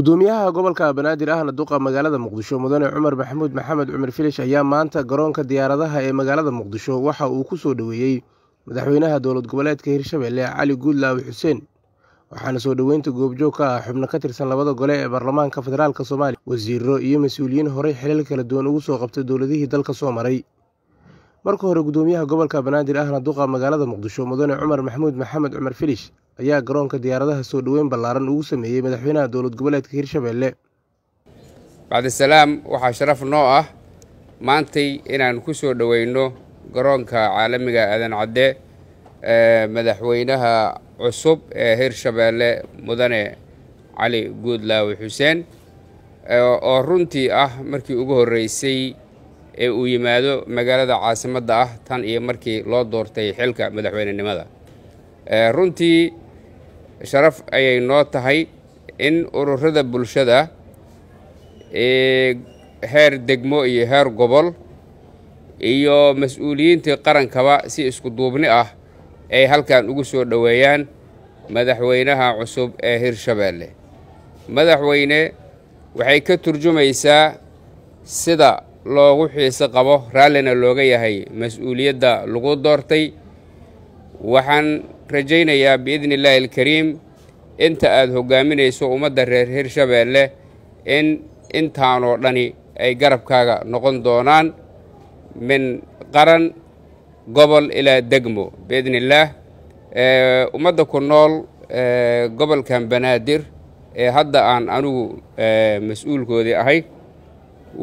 gudoomiyaha gobolka banaadir ahna duqa magaalada muqdisho mudane cumar maxamuud maxamed cumar filish ayaa maanta garoonka diyaaradaha ee magaalada muqdisho waxa uu ku soo dhoweeyey madaxweynaha dowlad goboleedka hirshabelle cali guudlaawi xuseen waxaana soo dhoweynta goobjoog ka ah xubno ka tirsan labada gole ee baarlamaanka federaalka soomaaliya wasiiro iyo mas-uuliyiin horey xilal kala duwan ugu soo qabtay dowladihii dalka soo maray marka hore gudoomiyaha gobolka banaadir ahna duqa magaalada muqdisho mudane cumar maxamuud maxamed cumar filish ayaa garoonka diyaaradaha soo dhoweyn ballaaran ugu sameeyey madaxweynaha dowlad goboleedka hirshabeelle bacdisalaam waxaa sharaf noo ah maantay inaan ku soo dhoweyno garoonka caalamiga aadan cadde ee eh, madaxweynaha cusub ee hirshabeelle mudane cali guudlaawi xuseen eh, oo runtii ah markii ugu horreysay ee uu yimaado magaalada caasimadda ah tan iyo markii loo doortay xilka madaxweynenimada eh, runtii sharaf ayay noo tahay in ururada bulshada ee heer degmo iyo heer gobol iyo mas-uuliyiintii qarankaba si isku duubni ah ay halkan ugu soo dhoweeyaan madaxweynaha cusub ee hirshabeelle madaxweyne waxay ka turjumaysaa sida loogu xiiso qabo raallina looga yahay mas-uuliyadda lagu doortay waxaan rajaynayaa biidni illaahi alkariim inta aad hogaaminayso ummadda reer hirshabeelle in intaanoo dhani ay garabkaaga noqon doonaan min qaran gobol ilaa degmo biidni illaah ummadda ku nool gobolkan banaadir ee hadda aan anugu mas-uulkoodii ahay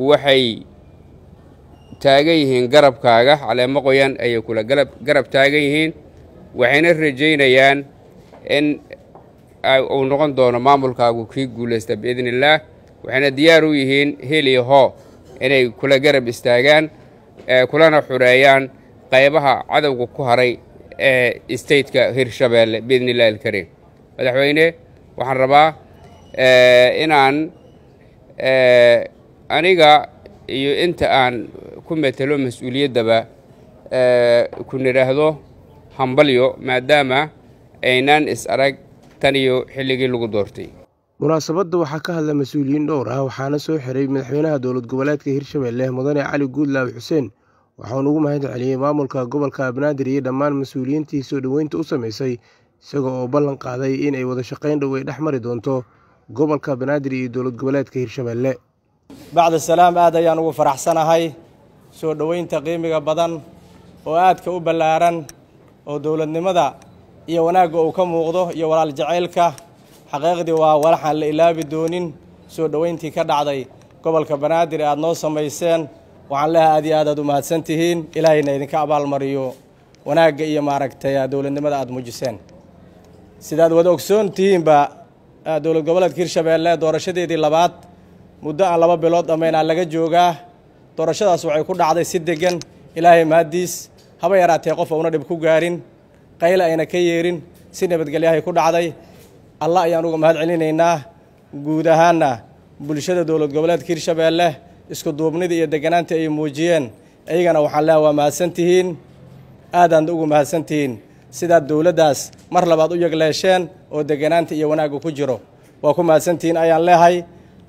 waxay taagan yihiin garabkaaga caleemo qoyan ayay kula garab taagan yihiin waxayna rajaynayaan in ah, uu noqon doono maamulkaagu kii guulaysta biidni illaah waxayna diyaar u yihiin heliyo hoo inay kula garab istaagaan eh, kulana xureeyaan qaybaha cadowga ku haray ee eh, stateka hirshabeelle biidni illahi alkariim madaxweyne waxaan rabaa eh, inaan aniga iyo inta aan ku metelo mas-uuliyaddaba ku nidhaahdo hambalyo maadaama aynaan is arag tan xilligii lagu doortay munaasabadda waxaa ka hadla mas-uuliyiin dhowr ah waxaana soo xiray madaxweynaha dowlad goboleedka hirshabeelle mudane cali guudlaawi xuseen waxauna ugu mahad celiyey maamulka gobolka banaadir iyo dhammaan mas-uuliyiintii soo dhoweynta u samaysay isaga oo ballan qaaday inay wada shaqayn dhow ay dhex mari doonto gobolka banaadir iyo dowlad goboleedka hirshabeelle bacda salaam aad ayaan ugu faraxsanahay soo dhoweynta qiimiga badan oo aadka u ballaaran oo dowladnimada iyo wanaagga uu ka muuqdo iyo walaal jacaylka xaqiiqdii waa walaxaan la ilaabi doonin soo dhoweyntii ka dhacday gobolka banaadir ee aad noo samayseen waxaan leehay aad iyo aad aad u mahadsan tihiin ilaahayna idinka abaalmariyo wanaagga iyo maaragtay dowladnimada aad muujiseen sidaad wada ogsoon tihiinba ah, dowlad goboleedka hirshabeelle doorashadeedii labaad muddo aan laba bilood dhammayn aan laga joogaa doorashadaas waxay ku dhacday si deggan ilaahay mahaddiis haba yaraatee qof una dhib ku gaarin qayl ayna ka yeerin si nabadgelyahay ku dhacday alla ayaan uga mahad celinaynaa guud ahaanna bulshada dowlad goboleedka hirshabeelle iskuduubnida iyo deganaanta ay muujiyeen iyagana waxaan leha waa mahadsantihiin aadaand ugu mahadsan tihiin sidaad dowladdaas mar labaad u yagleesheen oo deganaanta iyo wanaagga ku jiro waa ku mahadsantihiin ayaan leehay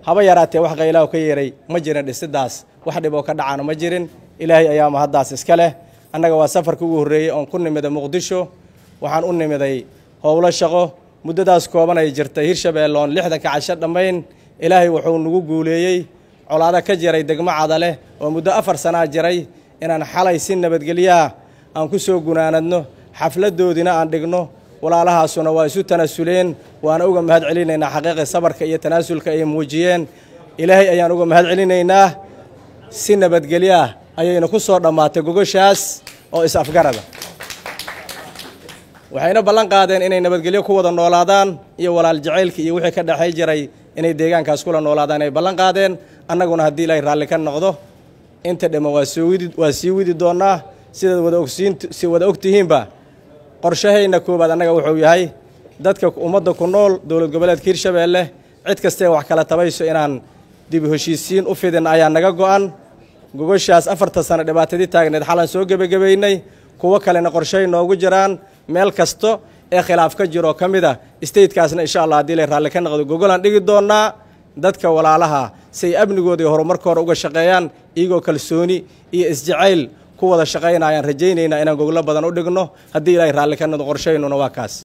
haba yaraatee wax qaylaho ka yeeray ma jirin dhisidaas wax dhiboo ka dhacana ma jirin ilaahay ayaa mahaddaas iska leh annaga waa safarka ugu horreeyey oon ku nimiday muqdisho waxaan u nimiday howlo shaqo muddadaas kooban ay jirtay hirshabeelle lixdanka casho dhammayn ilaahay wuxuu nagu guuleeyey colaado ka jiray degmo cadale oo muddo afar sanaa jiray inaan xalay si nabadgelyaha aan ku soo gunaanadno xafladoodina aan dhigno walaalahaasuna waa isu tanaasuleen waana uga mahad celinaynaa xaqiiqii sabarka iyo tanaasulka ay muujiyeen ilaahay ayaan uga mahad celinaynaa si nabadgelyaah ayayna ku soo dhammaatay gogoshaas oo is-afgarada waxayna ballan qaadeen inay nabadgelyo ku wada noolaadaan iyo walaal jacaylka iyo wixii ka dhexay jiray inay deegaankaas kula noolaadaan ay ballan qaadeen annaguna haddii ilaahay raalli ka noqdo inta dhamman waa sii widi doonnaa sidaad si wada ogtihiinba qorshahayna koowaad annaga wuxuu yahay dadka ummadda ku nool dowlad goboleedka hirshabeelle cid kastee wax kala tabayso inaan dib heshiisiin u fidin ayaa naga go'an gogoshaas afarta sano dhibaatadii taagneed xalan soo gebagabaynay kuwo kalena qorshay noogu jiraan meel kasto ee khilaaf ka jiroo ka mid ah staitekaasna insha allah haddii lay raalli ka noqdo gogolaan dhigi doonnaa dadka walaalaha siay amnigooda iyo horumarkooda uga shaqeeyaan iyagoo kalsooni iyo isjacayl ku wada shaqaynayaan rajaynaynaa inaan goglo badan u dhigno haddii ilaahay raalli ka noqdo qorshaynuna waa kaas